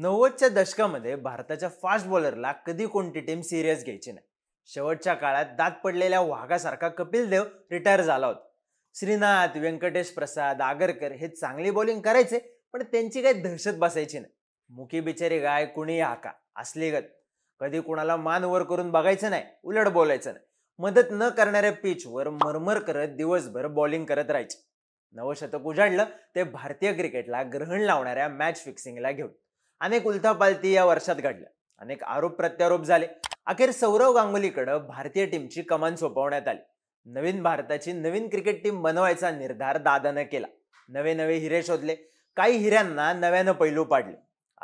नव्वदच्या दशकामध्ये भारताच्या फास्ट बॉलरला कधी कोणती टीम सिरियस घ्यायची नाही शेवटच्या काळात दात पडलेल्या वाघासारखा कपिल देव रिटायर झाला होता श्रीनाथ व्यंकटेश प्रसाद आगरकर हे चांगली बॉलिंग करायचे पण त्यांची काही दहशत बसायची नाही मुकी बिचारी गाय कुणी हाका असली गत कधी कुणाला मान वर करून बघायचं नाही उलट बोलायचं नाही मदत न करणाऱ्या पिचवर मरमर करत दिवसभर बॉलिंग करत राहायचे नवशतक उजाडलं ते भारतीय क्रिकेटला ग्रहण लावणाऱ्या मॅच फिक्सिंगला घेऊन अनेक उलथापालती या वर्षात घडल्या अनेक आरोप प्रत्यारोप झाले अखेर सौरव गांगुलीकडं भारतीय टीमची कमान सोपवण्यात आली नवीन भारताची नवीन क्रिकेट टीम बनवायचा निर्धार दादानं केला नवे नवे हिरे शोधले काही हिऱ्यांना नव्यानं पैलू पाडले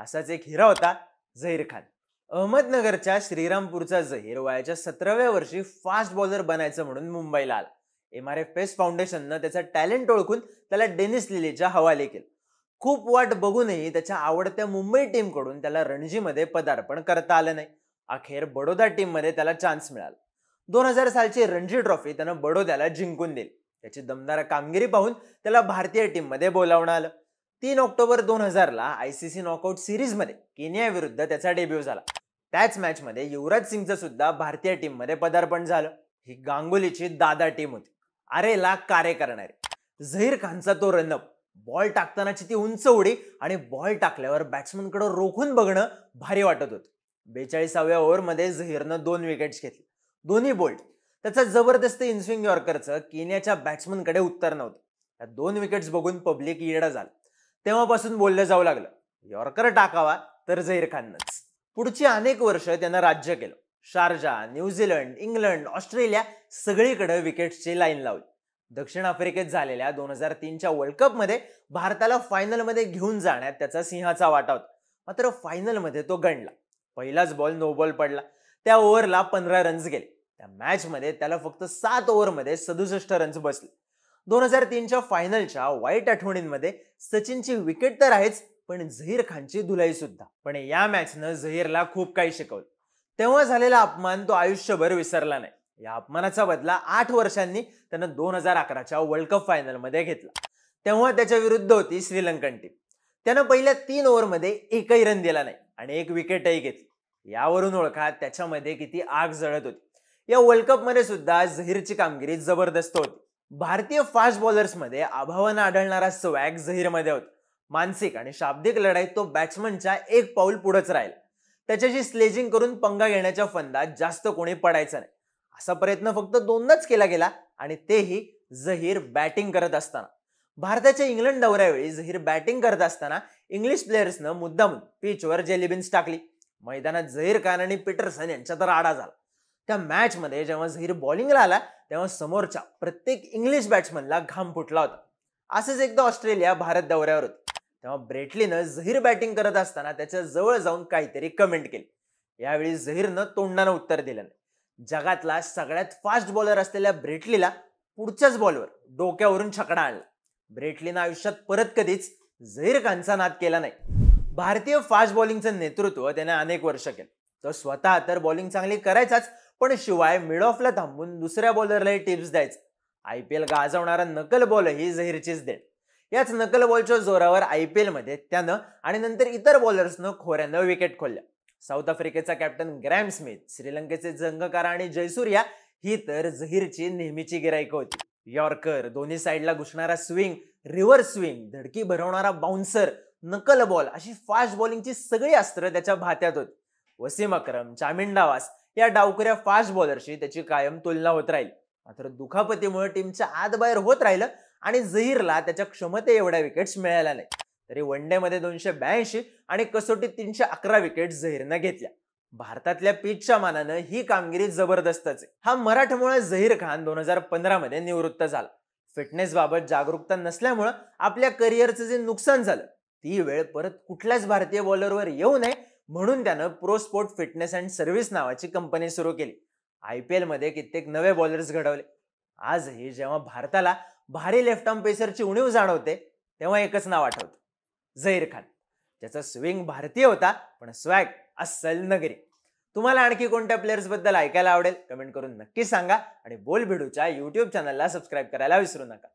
असाच एक हिरा होता झहीर खान अहमदनगरच्या श्रीरामपूरचा जहीर वयाच्या सतराव्या वर्षी फास्ट बॉलर बनायचं म्हणून मुंबईला आला एम आर एफ पेस फाउंडेशननं त्याचा टॅलेंट ओळखून त्याला डेनिस लिलीच्या हवाले केलं खूप वाट बघूनही त्याच्या आवडत्या मुंबई टीमकडून त्याला रणजीमध्ये पदार्पण करता आलं नाही अखेर बडोदा टीममध्ये त्याला चान्स मिळाला दोन हजार सालची रणजी ट्रॉफी त्यानं बडोद्याला जिंकून दिली त्याची दमदार कामगिरी पाहून त्याला भारतीय टीममध्ये बोलावणं आलं तीन ऑक्टोबर दोन हजारला आय सी सी नॉकआउट सिरीजमध्ये केनियाविरुद्ध त्याचा डेब्यू झाला त्याच मॅचमध्ये युवराज सिंगचं सुद्धा भारतीय टीममध्ये पदार्पण झालं ही गांगुलीची दादा टीम होती आरेला कार्य करणारी झहीर खानचा तो रनअप बॉल टाकतानाची ती उंच उडी आणि बॉल टाकल्यावर कडे रोखून बघणं भारी वाटत होतं बेचाळीसाव्या ओव्हरमध्ये झहीरनं दोन विकेट्स घेतले दोन्ही बोल्ट त्याचा जबरदस्त इन्स्विंग यॉर्करचं बॅट्समन बॅट्समनकडे उत्तर नव्हतं त्या दोन विकेट्स बघून पब्लिक येडा झालं तेव्हापासून बोललं जाऊ लागलं यॉर्कर टाकावा तर झहीर खाननंच पुढची अनेक वर्ष त्यानं राज्य केलं शारजा न्यूझीलंड इंग्लंड ऑस्ट्रेलिया सगळीकडे विकेट्सची लाईन लावली दक्षिण आफ्रिकेत झालेल्या दोन हजार तीनच्या वर्ल्ड कपमध्ये भारताला फायनलमध्ये घेऊन जाण्यात त्याचा सिंहाचा वाटा होता मात्र फायनलमध्ये तो गणला पहिलाच बॉल नो बॉल पडला त्या ओव्हरला पंधरा रन्स गेले त्या मॅचमध्ये त्याला फक्त सात ओव्हरमध्ये सदुसष्ट रन्स बसले दोन हजार तीनच्या फायनलच्या वाईट आठवणींमध्ये सचिनची विकेट तर आहेच पण झहीर खानची धुलाई सुद्धा पण या मॅचनं झहीरला खूप काही शिकवलं तेव्हा झालेला अपमान तो आयुष्यभर विसरला नाही या अपमानाचा बदला आठ वर्षांनी त्यानं दोन हजार अकराच्या वर्ल्ड कप फायनलमध्ये घेतला तेव्हा त्याच्या विरुद्ध होती श्रीलंकन टीम त्यानं पहिल्या तीन ओव्हरमध्ये एकही रन दिला नाही आणि एक विकेटही घेतली यावरून ओळखा त्याच्यामध्ये किती आग जळत होती या वर्ल्ड कपमध्ये सुद्धा झहीरची कामगिरी जबरदस्त होती भारतीय फास्ट बॉलर्समध्ये अभावानं आढळणारा स्वॅग झहीरमध्ये होता मानसिक आणि शाब्दिक लढाईत तो बॅट्समनच्या एक पाऊल पुढेच राहिला त्याच्याशी स्लेजिंग करून पंगा घेण्याच्या फंदात जास्त कोणी पडायचं नाही असा प्रयत्न फक्त दोनदाच केला गेला आणि तेही झहीर बॅटिंग करत असताना भारताच्या इंग्लंड दौऱ्यावेळी झहीर बॅटिंग करत असताना इंग्लिश प्लेयर्सनं मुद्दामून पिचवर जेलिबिन्स टाकली मैदानात झहीर खान आणि पीटरसन यांच्या तर आडा झाला त्या मॅचमध्ये जेव्हा जहीर बॉलिंगला आला तेव्हा समोरच्या प्रत्येक इंग्लिश बॅट्समनला घाम फुटला होता असंच एकदा ऑस्ट्रेलिया भारत दौऱ्यावर होती तेव्हा ब्रेटलीनं जहीर बॅटिंग करत असताना त्याच्या जवळ जाऊन काहीतरी कमेंट केली यावेळी झहीरनं तोंडानं उत्तर दिलं नाही जगातला सगळ्यात फास्ट बॉलर असलेल्या ब्रेटलीला पुढच्याच बॉलवर डोक्यावरून छकडा आणला ब्रेटलीनं आयुष्यात परत कधीच झहीर खानचा नाद केला नाही भारतीय फास्ट बॉलिंगचं नेतृत्व त्याने अनेक वर्ष केलं तो स्वतः तर बॉलिंग चांगली करायचाच पण शिवाय मिड ऑफला थांबून दुसऱ्या बॉलरलाही टिप्स द्यायचं आय पी एल गाजवणारा नकल बॉल ही झहीरचीच देत याच नकल बॉलच्या जोरावर आय पी एलमध्ये त्यानं आणि नंतर इतर बॉलर्सनं खोऱ्यानं विकेट खोलल्या साऊथ आफ्रिकेचा कॅप्टन ग्रॅम स्मिथ श्रीलंकेचे जंगकारा आणि जयसूर्या ही तर जहीरची नेहमीची गिराईक होती यॉर्कर दोन्ही साईडला घुसणारा स्विंग रिव्हर्स स्विंग धडकी भरवणारा बाउन्सर नकल बॉल अशी फास्ट बॉलिंगची सगळी अस्त्र त्याच्या भात्यात होती वसीम अक्रम चामिन डावास या डावकऱ्या फास्ट बॉलरशी त्याची कायम तुलना होत राहील मात्र दुखापतीमुळे टीमच्या आत बाहेर होत राहिलं आणि जहीरला त्याच्या क्षमते एवढ्या विकेट्स मिळाल्या नाही तरी वन मध्ये दोनशे ब्याऐंशी आणि कसोटीत तीनशे अकरा विकेट झहीरनं घेतल्या भारतातल्या पिचच्या मानानं ही कामगिरी जबरदस्तच आहे हा मराठमोळा झहीर खान दोन हजार पंधरामध्ये निवृत्त झाला फिटनेसबाबत जागरूकता नसल्यामुळं आपल्या करिअरचं जे नुकसान झालं ती वेळ परत कुठल्याच भारतीय बॉलरवर येऊ नये म्हणून त्यानं pro sport fitness and service नावाची कंपनी सुरू केली आय पी एलमध्ये कित्येक नवे बॉलर्स घडवले आजही जेव्हा भारताला भारी लेफ्ट आर्म पेसरची उणीव जाणवते तेव्हा एकच नाव आठवतं झहीर खान त्याचा स्विंग भारतीय होता पण स्वॅग अस्सल नगरी तुम्हाला आणखी कोणत्या बद्दल ऐकायला आवडेल कमेंट करून नक्की सांगा आणि बोल भिडूच्या यूट्यूब चॅनलला सबस्क्राईब करायला विसरू नका